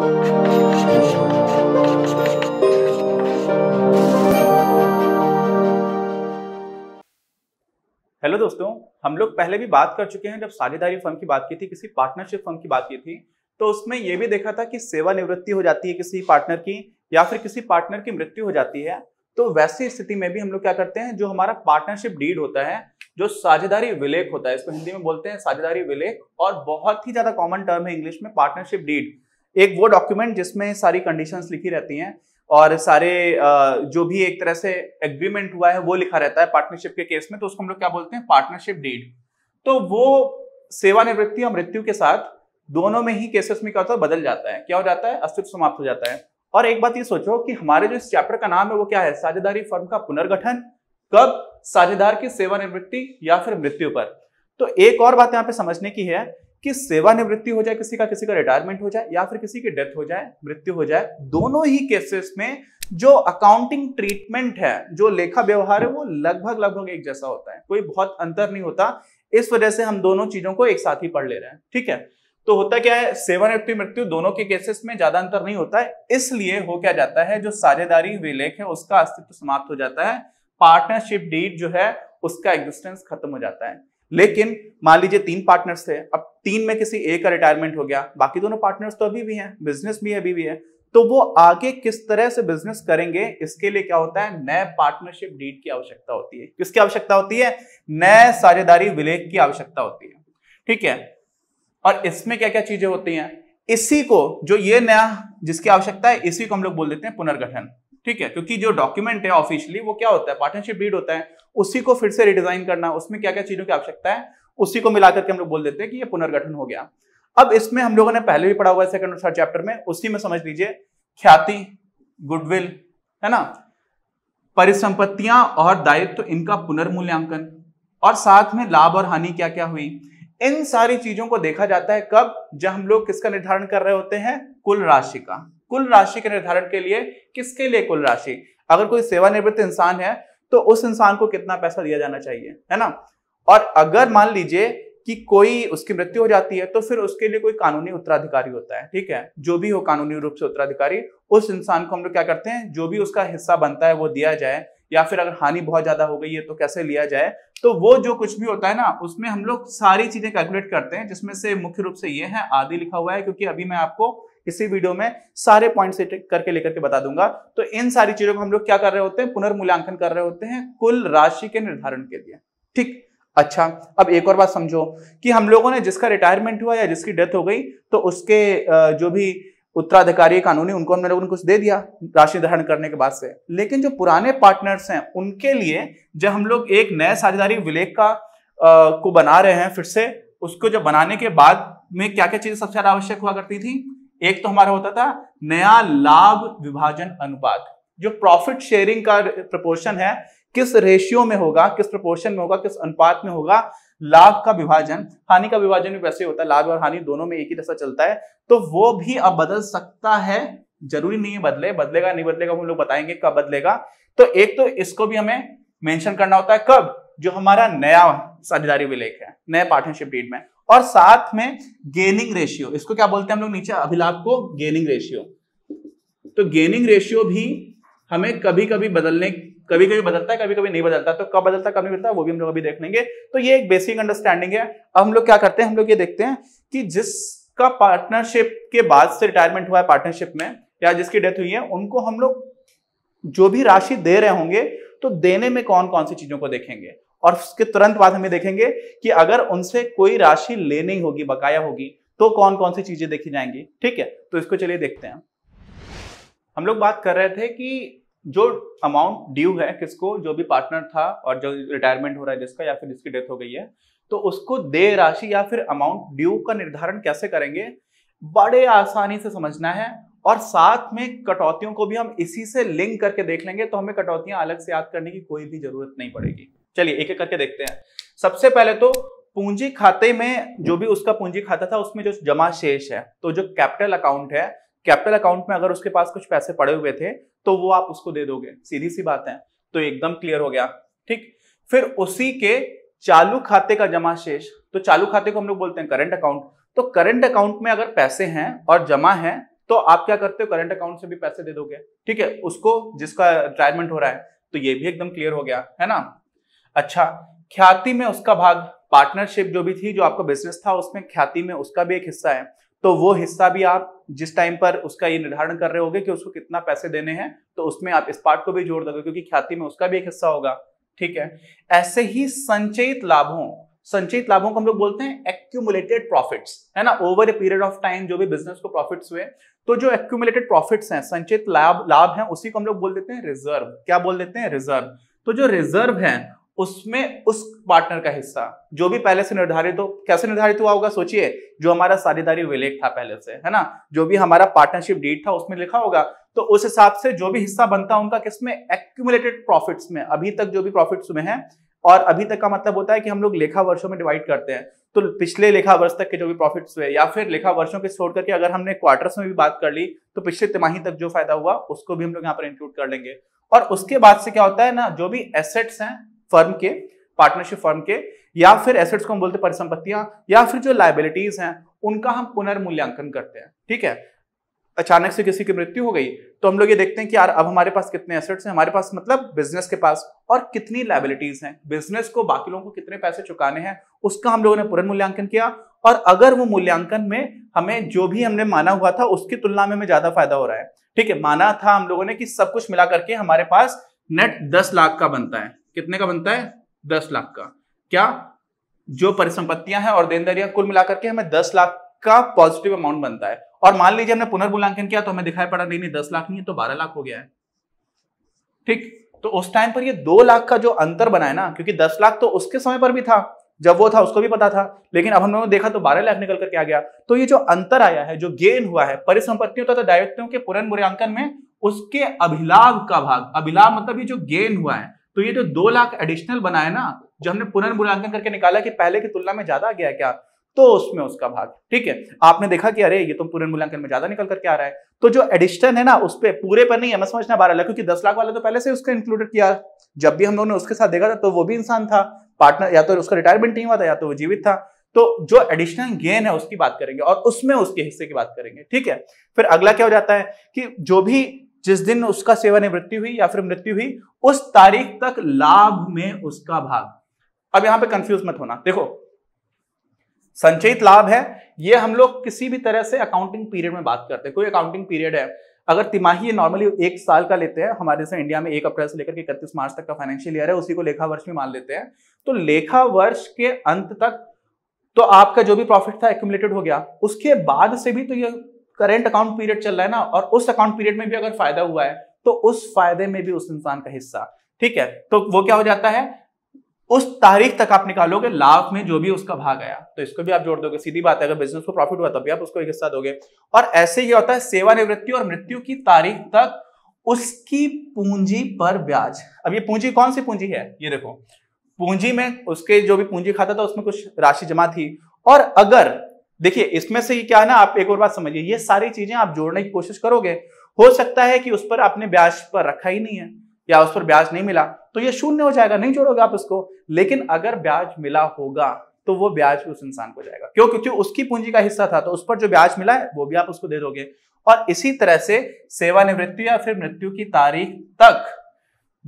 hello दोस्तों हम लोग पहले भी बात कर चुके हैं जब साझेदारी फर्म की बात की थी किसी पार्टनरशिप फर्म की बात की थी तो उसमें यह भी देखा था कि सेवानिवृत्ति हो जाती है किसी पार्टनर की या फिर किसी पार्टनर की मृत्यु हो जाती है तो वैसी स्थिति में भी हम लोग क्या करते हैं जो हमारा पार्टनरशिप डीड होता है जो साझेदारी विलेख होता है इसको हिंदी में बोलते हैं साझेदारी विलेख और बहुत ही ज्यादा कॉमन टर्म है इंग्लिश में पार्टनरशिप डीड एक वो डॉक्यूमेंट जिसमें सारी कंडीशंस लिखी रहती हैं और सारे जो भी एक तरह से एग्रीमेंट हुआ है वो लिखा रहता है पार्टनरशिप के केस में तो उसको हम लोग क्या बोलते हैं पार्टनरशिप डीड तो वो सेवानिवृत्ति और मृत्यु के साथ दोनों में ही केसेस में क्या होता है बदल जाता है क्या हो जाता है अस्तित्व समाप्त हो जाता है और एक बात ये सोचो कि हमारे जो इस चैप्टर का नाम है वो क्या है साझेदारी फर्म का पुनर्गठन कब साझेदार की सेवानिवृत्ति या फिर मृत्यु पर तो एक और बात यहाँ पे समझने की है कि सेवानिवृत्ति हो जाए किसी का किसी का रिटायरमेंट हो जाए या फिर किसी की डेथ हो जाए मृत्यु हो जाए दोनों ही केसेस में जो अकाउंटिंग ट्रीटमेंट है जो लेखा व्यवहार है वो लगभग लगभग एक जैसा होता है कोई बहुत अंतर नहीं होता इस वजह से हम दोनों चीजों को एक साथ ही पढ़ ले रहे हैं ठीक है तो होता क्या है सेवानिवृत्ति मृत्यु दोनों के केसेस में ज्यादा अंतर नहीं होता है इसलिए हो क्या जाता है जो साझेदारी विलेख है उसका अस्तित्व समाप्त हो जाता है पार्टनरशिप डीड जो है उसका एग्जिस्टेंस खत्म हो जाता है लेकिन मान लीजिए तीन पार्टनर्स थे अब तीन में किसी एक का रिटायरमेंट हो गया बाकी दोनों पार्टनर्स तो अभी भी हैं बिजनेस भी अभी भी है तो वो आगे किस तरह से बिजनेस करेंगे इसके लिए क्या होता है नए पार्टनरशिप डीड की आवश्यकता होती है किसकी आवश्यकता होती है नए साझेदारी विलेख की आवश्यकता होती है ठीक है और इसमें क्या क्या चीजें होती हैं इसी को जो ये नया जिसकी आवश्यकता है इसी को हम लोग बोल देते हैं पुनर्गठन ठीक है क्योंकि जो डॉक्यूमेंट है ऑफिशियली वो क्या होता है पार्टनरशिप डीड होता है उसी को फिर से रिडिजाइन करना उसमें क्या क्या चीजों की आवश्यकता है उसी को मिलाकर के हम लोग बोल देते हैं कि ये पुनर्गठन हो गया अब इसमें हम लोगों ने पहले भी पढ़ा हुआ है सेकंड और थर्ड चैप्टर में उसी में समझ लीजिए ख्याति गुडविल है ना परिसंपत्तियां और दायित्व तो इनका पुनर्मूल्यांकन और साथ में लाभ और हानि क्या क्या हुई इन सारी चीजों को देखा जाता है कब जब हम लोग किसका निर्धारण कर रहे होते हैं कुल राशि का कुल राशि के निर्धारण के लिए किसके लिए कुल राशि अगर कोई सेवानिवृत्त इंसान है तो उस इंसान को कितना पैसा दिया जाना चाहिए है ना और अगर मान लीजिए कि कोई उसकी मृत्यु हो जाती है तो फिर उसके लिए कोई कानूनी उत्तराधिकारी होता है ठीक है जो भी हो कानूनी रूप से उत्तराधिकारी उस इंसान को हम लोग क्या करते हैं जो भी उसका हिस्सा बनता है वो दिया जाए या फिर अगर हानि बहुत ज्यादा हो गई है तो कैसे लिया जाए तो वो जो कुछ भी होता है ना उसमें हम लोग सारी चीजें कैलकुलेट करते हैं जिसमें से मुख्य रूप से ये है आदि लिखा हुआ है क्योंकि अभी मैं आपको इसी वीडियो में सारे पॉइंट करके लेकर के बता दूंगा तो इन सारी चीजों को हम लोग क्या कर रहे होते हैं पुनर्मूल्यांकन कर रहे होते हैं कुल राशि के निर्धारण के लिए ठीक अच्छा अब एक और बात समझो कि हम लोगों ने जिसका रिटायरमेंट हुआ या जिसकी डेथ हो गई तो उसके जो भी उत्तराधिकारी कानूनी उनको हमने लोगों ने कुछ दे दिया राशि धारण करने के बाद से लेकिन जो पुराने पार्टनर्स हैं उनके लिए जब हम लोग एक नए साझेदारी विलेख का आ, को बना रहे हैं फिर से उसको जब बनाने के बाद में क्या क्या चीजें सबसे ज्यादा आवश्यक हुआ करती थी एक तो हमारा होता था नया लाभ विभाजन अनुपात जो प्रॉफिट शेयरिंग का प्रपोर्शन है किस रेशियो में होगा किस प्रपोर्शन में होगा किस अनुपात में होगा लाभ का विभाजन हानि का विभाजन भी वैसे होता है लाभ और हानि दोनों में एक ही जैसा चलता है तो वो भी अब बदल सकता है जरूरी नहीं है बदले बदलेगा नहीं बदलेगा हम लोग बताएंगे कब बदलेगा तो एक तो इसको भी हमें मेंशन करना होता है कब जो हमारा नया साझेदारी विलेख है नए पार्टनरशिप डीड में और साथ में गेनिंग रेशियो इसको क्या बोलते हैं हम लोग नीचे अभिलाभ को गेनिंग रेशियो तो गेनिंग रेशियो भी हमें कभी कभी बदलने कभी कभी बदलता है कभी कभी नहीं बदलता तो कब बदलता कब नहीं बदलता वो भी हम लोग अभी देख लेंगे तो ये एक बेसिक अंडरस्टैंडिंग है अब हम लोग क्या करते हैं हम लोग ये देखते हैं कि जिसका पार्टनरशिप के बाद से रिटायरमेंट हुआ है पार्टनरशिप में या जिसकी डेथ हुई है उनको हम लोग जो भी राशि दे रहे होंगे तो देने में कौन कौन सी चीजों को देखेंगे और उसके तुरंत बाद हमें देखेंगे कि अगर उनसे कोई राशि लेनी होगी बकाया होगी तो कौन कौन सी चीजें देखी जाएंगी ठीक है तो इसको चलिए देखते हैं हम लोग बात कर रहे थे कि जो अमाउंट ड्यू है किसको जो भी पार्टनर था और जो रिटायरमेंट हो रहा है जिसका या फिर जिसकी डेथ हो गई है तो उसको दे राशि या फिर अमाउंट ड्यू का निर्धारण कैसे करेंगे बड़े आसानी से समझना है और साथ में कटौतियों को भी हम इसी से लिंक करके देख लेंगे तो हमें कटौतियां अलग से याद करने की कोई भी जरूरत नहीं पड़ेगी चलिए एक एक करके देखते हैं सबसे पहले तो पूंजी खाते में जो भी उसका पूंजी खाता था उसमें जो जमा शेष है तो जो कैपिटल अकाउंट है कैपिटल अकाउंट में अगर उसके पास कुछ पैसे पड़े हुए थे तो वो आप उसको दे दोगे सीधी सी बात है तो एकदम क्लियर हो गया ठीक फिर उसी के चालू खाते का जमा शेष तो चालू खाते को हम लोग बोलते हैं करंट अकाउंट तो करंट अकाउंट में अगर पैसे हैं और जमा है तो आप क्या करते हो करंट अकाउंट से भी पैसे दे दोगे ठीक है उसको जिसका रिटायरमेंट हो रहा है तो ये भी एकदम क्लियर हो गया है ना अच्छा ख्याति में उसका भाग पार्टनरशिप जो भी थी जो आपका बिजनेस था उसमें ख्याति में उसका भी एक हिस्सा है तो वो हिस्सा भी आप जिस टाइम पर उसका ये निर्धारण कर रहे होगे कि उसको कितना पैसे देने हैं तो उसमें आप इस पार्ट को भी जोड़ दोगे क्योंकि ख्याति में उसका भी एक हिस्सा होगा ठीक है ऐसे ही संचयित लाभों संचयित लाभों को हम लोग बोलते हैं एक्यूमुलेटेड प्रॉफिट्स है ना over a period of time जो भी बिजनेस को प्रॉफिट्स हुए तो जो एक्यूमुलेटेड प्रॉफिट्स हैं संचित लाभ लाभ हैं उसी को हम लोग बोल देते हैं रिजर्व क्या बोल देते हैं रिजर्व तो जो रिजर्व है उसमें उस पार्टनर का हिस्सा जो भी पहले से निर्धारित हो कैसे निर्धारित हुआ होगा सोचिए जो हमारा साझेदारी विलेख था पहले से है ना जो भी हमारा पार्टनरशिप डीट था उसमें लिखा होगा तो उस हिसाब से जो भी हिस्सा बनता है उनका किसमें एक्यूमुलेटेड प्रॉफिट्स में अभी तक जो भी प्रॉफिट्स में है और अभी तक का मतलब होता है कि हम लोग लेखा वर्षों में डिवाइड करते हैं तो पिछले लेखा वर्ष तक के जो भी प्रॉफिट्स हुए या फिर लेखा वर्षों के छोड़ करके अगर हमने क्वार्टर्स में भी बात कर ली तो पिछले तिमाही तक जो फायदा हुआ उसको भी हम लोग यहाँ पर इंक्लूड कर लेंगे और उसके बाद से क्या होता है ना जो भी एसेट्स हैं फर्म के पार्टनरशिप फर्म के या फिर एसेट्स को हम बोलते परिसंपत्तियां या फिर जो लाइबिलिटीज हैं उनका हम पुनर्मूल्यांकन करते हैं ठीक है अचानक से किसी की मृत्यु हो गई तो हम लोग ये देखते हैं कि यार अब हमारे पास कितने एसेट्स हैं हमारे पास मतलब बिजनेस के पास और कितनी लाइबिलिटीज हैं बिजनेस को बाकी लोगों को कितने पैसे चुकाने हैं उसका हम लोगों ने पुनर्मूल्यांकन किया और अगर वो मूल्यांकन में हमें जो भी हमने माना हुआ था उसकी तुलना में हमें ज्यादा फायदा हो रहा है ठीक है माना था हम लोगों ने कि सब कुछ मिला करके हमारे पास नेट दस लाख का बनता है कितने का बनता है दस लाख का क्या जो परिसंपत्तियां हैं और देनदारियां कुल मिलाकर के हमें दस लाख का पॉजिटिव अमाउंट बनता है और मान लीजिए हमने पुनर्मूल्यांकन किया तो हमें दिखाई पड़ा नहीं नहीं दस लाख नहीं है तो बारह लाख हो गया है ठीक तो उस टाइम पर ये दो लाख का जो अंतर बना है ना क्योंकि दस लाख तो उसके समय पर भी था जब वो था उसको भी पता था लेकिन अब हम लोगों ने देखा तो बारह लाख निकल करके आ गया तो ये जो अंतर आया है जो गेन हुआ है परिसंपत्तियों तथा दायित्व दायित्वों के पुनर्मूल्यांकन में उसके अभिलाभ का भाग अभिलाभ मतलब ये जो गेन हुआ है तो ये जो दो लाख एडिशनल बनाया ना जो हमने पुनर्मूल्यांकन करके निकाला कि पहले की तुलना में ज्यादा गया क्या तो उसमें उसका भाग ठीक है आपने देखा कि अरे ये तो पुनर्मूल्यांकन में ज्यादा निकल करके आ रहा है तो जो एडिशन है ना उस पर पूरे पर नहीं है मैं समझना बारह लाख क्योंकि दस लाख वाला तो पहले से उसका इंक्लूडेड किया जब भी हम लोगों ने उसके साथ देखा था तो वो भी इंसान था पार्टनर या तो उसका रिटायरमेंट नहीं हुआ था या तो वो जीवित था तो जो एडिशनल गेन है उसकी बात करेंगे और उसमें उसके हिस्से की बात करेंगे ठीक है फिर अगला क्या हो जाता है कि जो भी जिस दिन उसका सेवानिवृत्ति हुई या फिर मृत्यु हुई उस तारीख तक लाभ में उसका भाग अब यहां पे कंफ्यूज मत होना देखो संचयित लाभ है ये हम लोग किसी भी तरह से अकाउंटिंग पीरियड में बात करते हैं कोई अकाउंटिंग पीरियड है अगर तिमाही नॉर्मली एक साल का लेते हैं हमारे जैसे इंडिया में एक अप्रैल से लेकर के इकतीस मार्च तक का फाइनेंशियल ईयर है उसी को लेखा वर्ष में मान लेते हैं तो लेखा वर्ष के अंत तक तो आपका जो भी प्रॉफिट था एक्यूमुलेटेड हो गया उसके बाद से भी तो ये करेंट अकाउंट पीरियड चल रहा है ना और उस अकाउंट पीरियड में भी अगर फायदा हुआ है तो उस फायदे में भी उस इंसान का हिस्सा ठीक है तो वो क्या हो जाता है उस तारीख तक आप निकालोगे लाभ में जो भी उसका भाग आया तो इसको भी आप जोड़ दोगे सीधी बात है अगर बिजनेस को प्रॉफिट हुआ तब भी आप उसको एक हिस्सा दोगे और ऐसे ही होता है सेवानिवृत्ति और मृत्यु की तारीख तक उसकी पूंजी पर ब्याज अब ये पूंजी कौन सी पूंजी है ये देखो पूंजी में उसके जो भी पूंजी खाता था उसमें कुछ राशि जमा थी और अगर देखिए इसमें से क्या है ना आप एक और बात समझिए ये सारी चीजें आप जोड़ने की कोशिश करोगे हो सकता है कि उस पर आपने ब्याज पर रखा ही नहीं है या उस पर ब्याज नहीं मिला तो ये शून्य हो जाएगा नहीं जोड़ोगे आप उसको लेकिन अगर ब्याज मिला होगा तो वो ब्याज उस इंसान को जाएगा क्यों क्योंकि उसकी पूंजी का हिस्सा था तो उस पर जो ब्याज मिला है वो भी आप उसको दे दोगे और इसी तरह से सेवानिवृत्ति या फिर मृत्यु की तारीख तक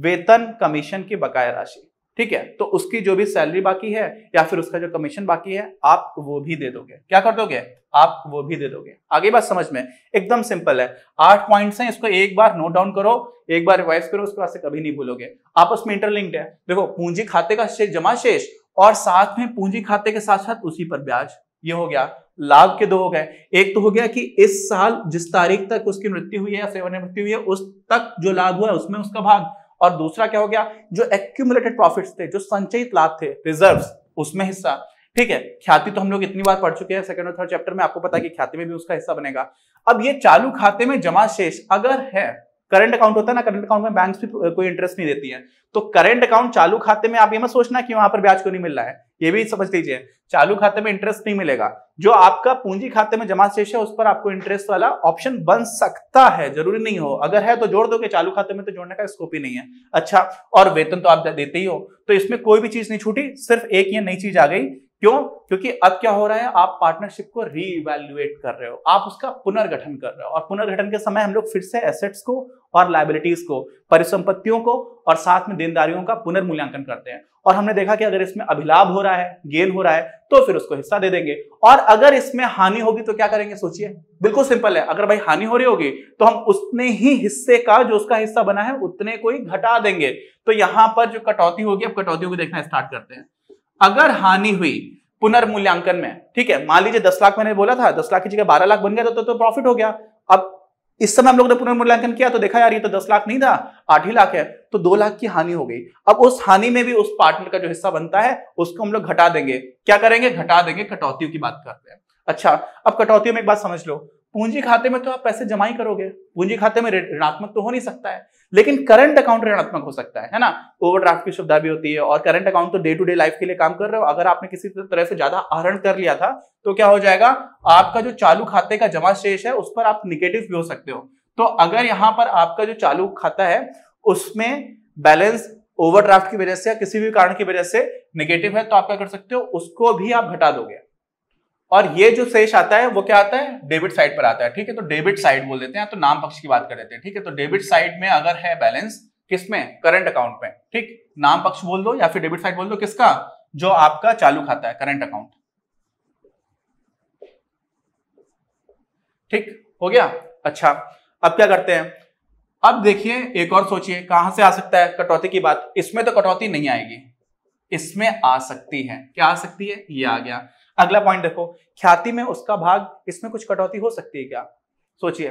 वेतन कमीशन की बकाया राशि ठीक है तो उसकी जो भी सैलरी बाकी है या फिर उसका जो कमीशन बाकी है आप वो भी दे दोगे क्या कर दोगे आप वो भी दे दोगे आगे बात समझ में एकदम सिंपल है आठ पॉइंट्स हैं इसको एक बार नोट डाउन करो एक बार रिवाइज करो उसके बाद से कभी नहीं भूलोगे आपस में इंटरलिंक्ड है देखो पूंजी खाते का शेष जमा शेष और साथ में पूंजी खाते के साथ साथ उसी पर ब्याज ये हो गया लाभ के दो हो गए एक तो हो गया कि इस साल जिस तारीख तक उसकी मृत्यु हुई है या सेवन मृत्यु हुई है उस तक जो लाभ हुआ है उसमें उसका भाग और दूसरा क्या हो गया जो एक्यूमुलेटेड प्रॉफिट थे जो संचयित लाभ थे रिजर्व उसमें हिस्सा ठीक है ख्याति तो हम लोग इतनी बार पढ़ चुके हैं सेकंड और थर्ड चैप्टर में आपको पता है कि ख्याति में भी उसका हिस्सा बनेगा अब ये चालू खाते में जमा शेष अगर है करंट अकाउंट होता है ना करंट अकाउंट में बैंक भी कोई इंटरेस्ट नहीं देती है तो करंट अकाउंट चालू खाते में आप ये मत सोचना कि वहां पर ब्याज क्यों नहीं मिल रहा है ये भी समझ लीजिए चालू खाते में इंटरेस्ट नहीं मिलेगा जो आपका पूंजी खाते में जमा शेष है उस पर आपको इंटरेस्ट वाला ऑप्शन बन सकता है जरूरी नहीं हो अगर है तो जोड़ दो चालू खाते में तो जोड़ने का स्कोप ही नहीं है अच्छा और वेतन तो आप देते ही हो तो इसमें कोई भी चीज नहीं छूटी सिर्फ एक ये नई चीज आ गई क्यों क्योंकि अब क्या हो रहा है आप पार्टनरशिप को रीइवैल्यूएट कर रहे हो आप उसका पुनर्गठन कर रहे हो और पुनर्गठन के समय हम लोग फिर से एसेट्स को और लाइबिलिटीज को परिसंपत्तियों को और साथ में देनदारियों का पुनर्मूल्यांकन करते हैं और हमने देखा कि अगर इसमें अभिलाभ हो रहा है गेन हो रहा है तो फिर उसको हिस्सा दे देंगे और अगर इसमें हानि होगी तो क्या करेंगे सोचिए बिल्कुल सिंपल है अगर भाई हानि हो रही होगी तो हम उतने ही हिस्से का जो उसका हिस्सा बना है उतने को ही घटा देंगे तो यहां पर जो कटौती होगी अब कटौती को देखना स्टार्ट करते हैं अगर हानि हुई पुनर्मूल्यांकन में ठीक है मान लीजिए दस लाख मैंने बोला था दस लाख की जगह बारह लाख बन गया तो, तो प्रॉफिट हो गया अब इस समय हम लोग ने पुनर्मूल्यांकन किया तो देखा यार ये तो दस लाख नहीं था आठ ही लाख है तो दो लाख की हानि हो गई अब उस हानि में भी उस पार्टनर का जो हिस्सा बनता है उसको हम लोग घटा देंगे क्या करेंगे घटा देंगे कटौतियों की बात करते हैं अच्छा अब कटौतियों में एक बात समझ लो पूंजी खाते में तो आप पैसे जमा ही करोगे पूंजी खाते में ऋणात्मक तो हो नहीं सकता है लेकिन करंट अकाउंट ऋणात्मक हो सकता है है ना ओवरड्राफ्ट की सुविधा भी होती है और करंट अकाउंट तो डे टू डे लाइफ के लिए काम कर रहे हो अगर आपने किसी तरह से ज्यादा आहरण कर लिया था तो क्या हो जाएगा आपका जो चालू खाते का जमा शेष है उस पर आप निगेटिव भी हो सकते हो तो अगर यहाँ पर आपका जो चालू खाता है उसमें बैलेंस ओवरड्राफ्ट की वजह से या किसी भी कारण की वजह से निगेटिव है तो आप क्या कर सकते हो उसको भी आप घटा दोगे और ये जो शेष आता है वो क्या आता है डेबिट साइड पर आता है ठीक है तो डेबिट साइड बोल देते हैं तो नाम पक्ष की बात कर देते हैं ठीक है तो डेबिट साइड में अगर है बैलेंस किसमें करंट अकाउंट में ठीक नाम पक्ष बोल दो या फिर डेबिट साइड बोल दो किसका जो आपका चालू खाता है करंट अकाउंट ठीक हो गया अच्छा अब क्या करते हैं अब देखिए एक और सोचिए कहां से आ सकता है कटौती की बात इसमें तो कटौती नहीं आएगी इसमें आ सकती है क्या आ सकती है ये आ गया अगला पॉइंट देखो ख्याति में उसका भाग इसमें कुछ कटौती हो सकती है क्या सोचिए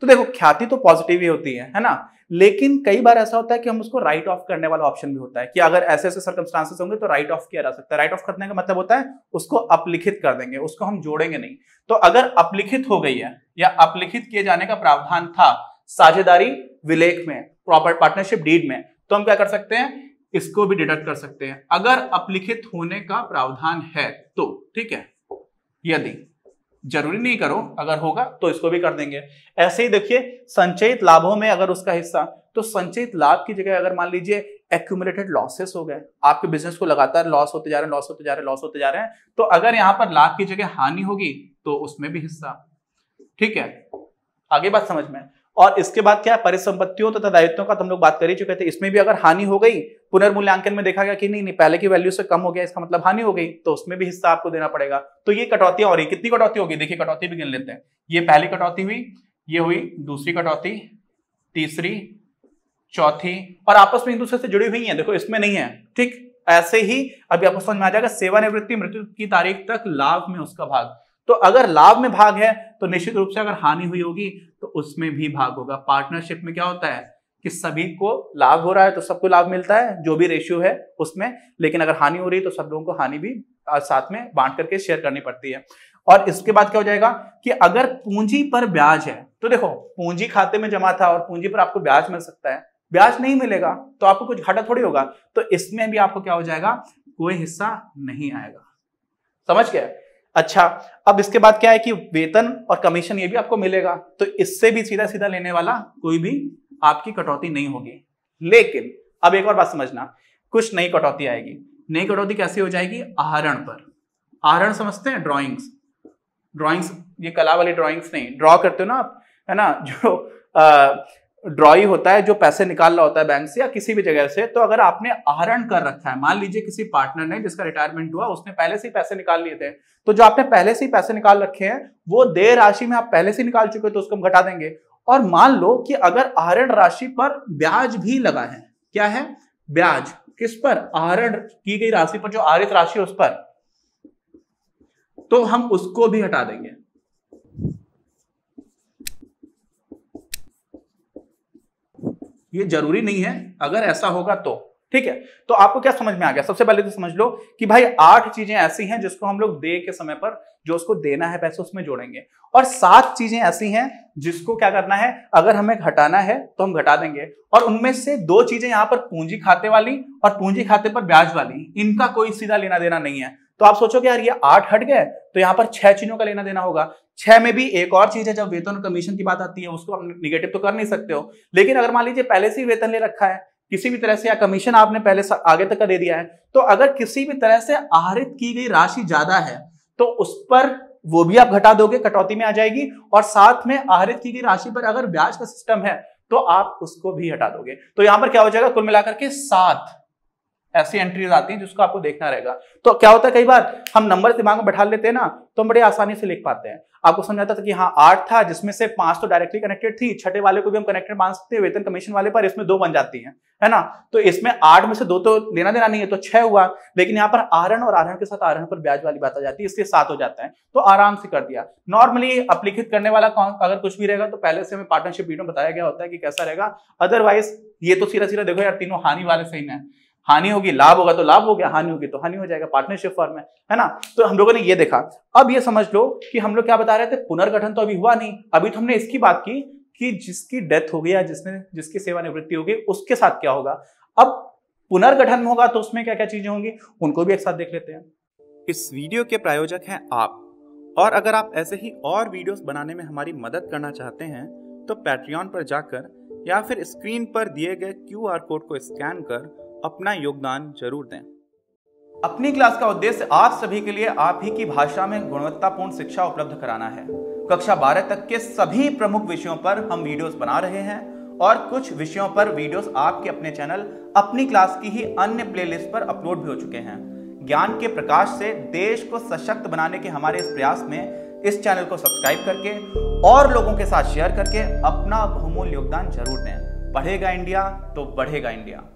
तो देखो ख्याति तो पॉजिटिव ही होती है है ना लेकिन कई बार ऐसा होता है कि हम उसको राइट ऑफ करने वाला ऑप्शन भी होता है कि अगर ऐसे ऐसे सर्कमस्टांसेस होंगे तो राइट ऑफ किया जा सकता है राइट ऑफ करने का मतलब होता है उसको अपलिखित कर देंगे उसको हम जोड़ेंगे नहीं तो अगर अपलिखित हो गई है या अपलिखित किए जाने का प्रावधान था साझेदारी विलेख में प्रॉपर पार्टनरशिप डीड में तो हम क्या कर सकते हैं इसको भी डिडक्ट कर सकते हैं अगर अपलिखित होने का प्रावधान है तो ठीक है यदि जरूरी नहीं करो अगर होगा तो इसको भी कर देंगे ऐसे ही देखिए संचयित लाभों में अगर उसका हिस्सा तो संचयित लाभ की जगह अगर मान लीजिए एक्यूमुलेटेड लॉसेस हो गए आपके बिजनेस को लगातार लॉस होते जा रहे हैं लॉस होते जा रहे हैं लॉस होते जा रहे हैं तो अगर यहां पर लाभ की जगह हानि होगी तो उसमें भी हिस्सा ठीक है आगे बात समझ में और इसके बाद क्या है परिसंपत्तियों तथा तो दायित्वों का तो हम लोग बात कर ही चुके थे इसमें भी अगर हानि हो गई पुनर्मूल्यांकन में देखा गया कि नहीं नहीं पहले की वैल्यू से कम हो गया इसका मतलब हानि हो गई तो उसमें भी हिस्सा आपको देना पड़ेगा तो ये कटौती और ये कितनी कटौती होगी देखिए कटौती भी गिन लेते हैं ये पहली कटौती हुई ये हुई दूसरी कटौती तीसरी चौथी और आपस में एक दूसरे से जुड़ी हुई है देखो इसमें नहीं है ठीक ऐसे ही अभी आपको समझ में आ जाएगा सेवानिवृत्ति मृत्यु की तारीख तक लाभ में उसका भाग तो अगर लाभ में भाग है तो निश्चित रूप से अगर हानि हुई होगी तो उसमें भी भाग होगा पार्टनरशिप में क्या होता है कि सभी को लाभ हो रहा है तो सबको लाभ मिलता है जो भी रेशियो है उसमें लेकिन अगर हानि हो रही है तो सब लोगों को हानि भी साथ में बांट करके शेयर करनी पड़ती है और इसके बाद क्या हो जाएगा कि अगर पूंजी पर ब्याज है तो देखो पूंजी खाते में जमा था और पूंजी पर आपको ब्याज मिल सकता है ब्याज नहीं मिलेगा तो आपको कुछ घाटा थोड़ी होगा तो इसमें भी आपको क्या हो जाएगा कोई हिस्सा नहीं आएगा समझ गया अच्छा अब इसके बाद क्या है कि वेतन और कमीशन ये भी आपको मिलेगा तो इससे भी सीधा सीधा लेने वाला कोई भी आपकी कटौती नहीं होगी लेकिन अब एक और बात समझना कुछ नई कटौती आएगी नई कटौती कैसे हो जाएगी आहरण पर आहरण समझते हैं ड्रॉइंग्स ड्रॉइंग्स ये कला वाली ड्रॉइंग्स नहीं ड्रॉ करते हो ना आप है ना जो आ, ड्रॉई होता है जो पैसे निकाल रहा होता है बैंक से या किसी भी जगह से तो अगर आपने आहरण कर रखा है मान लीजिए किसी पार्टनर ने जिसका रिटायरमेंट हुआ उसने पहले से ही पैसे निकाल लिए थे तो जो आपने पहले से ही पैसे निकाल रखे हैं वो देय राशि में आप पहले से निकाल चुके हो तो उसको हम घटा देंगे और मान लो कि अगर आहरण राशि पर ब्याज भी लगा है क्या है ब्याज किस पर आहरण की गई राशि पर जो आहरित राशि है उस पर तो हम उसको भी हटा देंगे ये जरूरी नहीं है अगर ऐसा होगा तो ठीक है तो आपको क्या समझ में आ गया सबसे पहले तो समझ लो कि भाई आठ चीजें ऐसी हैं जिसको हम लोग दे के समय पर जो उसको देना है पैसे उसमें जोड़ेंगे और सात चीजें ऐसी हैं जिसको क्या करना है अगर हमें घटाना है तो हम घटा देंगे और उनमें से दो चीजें यहां पर पूंजी खाते वाली और पूंजी खाते पर ब्याज वाली इनका कोई सीधा लेना देना नहीं है तो आप सोचोगे यार ये आठ हट गए तो यहाँ पर छह चीजों का लेना देना होगा छह में भी एक और चीज है जब वेतन कमीशन की बात आती है उसको आप निगेटिव तो कर नहीं सकते हो लेकिन अगर मान लीजिए पहले से ही वेतन ले रखा है किसी भी तरह से या कमीशन आपने पहले आगे तक का दे दिया है तो अगर किसी भी तरह से आहरित की गई राशि ज्यादा है तो उस पर वो भी आप घटा दोगे कटौती में आ जाएगी और साथ में आहरित की गई राशि पर अगर ब्याज का सिस्टम है तो आप उसको भी हटा दोगे तो यहां पर क्या हो जाएगा कुल मिलाकर के सात ऐसी एंट्रीज आती हैं जिसको आपको देखना रहेगा तो क्या होता है कई बार हम नंबर दिमाग में बैठा लेते हैं ना तो हम बड़े आसानी से लिख पाते हैं आपको समझाता था कि हाँ आठ था जिसमें से पांच तो डायरेक्टली कनेक्टेड थी छठे वाले को भी हम कनेक्टेड मान सकते हैं वेतन कमीशन वाले पर इसमें दो बन जाती है है ना तो इसमें आठ में से दो तो लेना देना नहीं है तो छह हुआ लेकिन यहाँ पर आरण और आरण के साथ आरण पर ब्याज वाली बात आ जाती है इसलिए सात हो जाता है तो आराम से कर दिया नॉर्मली अपलिखित करने वाला कौन अगर कुछ भी रहेगा तो पहले से हमें पार्टनरशिप डीट में बताया गया होता है कि कैसा रहेगा अदरवाइज ये तो सीधा सीधा देखो यार तीनों हानि वाले सही है हानि होगी लाभ होगा तो लाभ हो गया हानि होगी तो हानि हो जाएगा पार्टनरशिप फॉर्म में है ना तो हम लोगों ने ये देखा अब ये समझ लो कि हम लोग क्या बता रहे थे पुनर्गठन तो अभी हुआ नहीं अभी तो हमने इसकी बात की कि जिसकी डेथ हो गई या जिसने जिसकी सेवानिवृत्ति होगी उसके साथ क्या होगा अब पुनर्गठन होगा तो उसमें क्या क्या चीजें होंगी उनको भी एक साथ देख लेते हैं इस वीडियो के प्रायोजक हैं आप और अगर आप ऐसे ही और वीडियोस बनाने में हमारी मदद करना चाहते हैं तो पैट्रियन पर जाकर या फिर स्क्रीन पर दिए गए क्यू कोड को स्कैन कर अपना योगदान जरूर दें अपनी क्लास का उद्देश्य आप सभी के लिए आप ही की भाषा में गुणवत्तापूर्ण शिक्षा उपलब्ध कराना है कक्षा 12 तक के सभी प्रमुख विषयों पर हम वीडियोस बना रहे हैं और कुछ विषयों पर वीडियोस आपके अपने चैनल अपनी क्लास की ही अन्य प्लेलिस्ट पर अपलोड भी हो चुके हैं ज्ञान के प्रकाश से देश को सशक्त बनाने के हमारे इस प्रयास में इस चैनल को सब्सक्राइब करके और लोगों के साथ शेयर करके अपना बहुमूल्य योगदान जरूर दें पढ़ेगा इंडिया तो बढ़ेगा इंडिया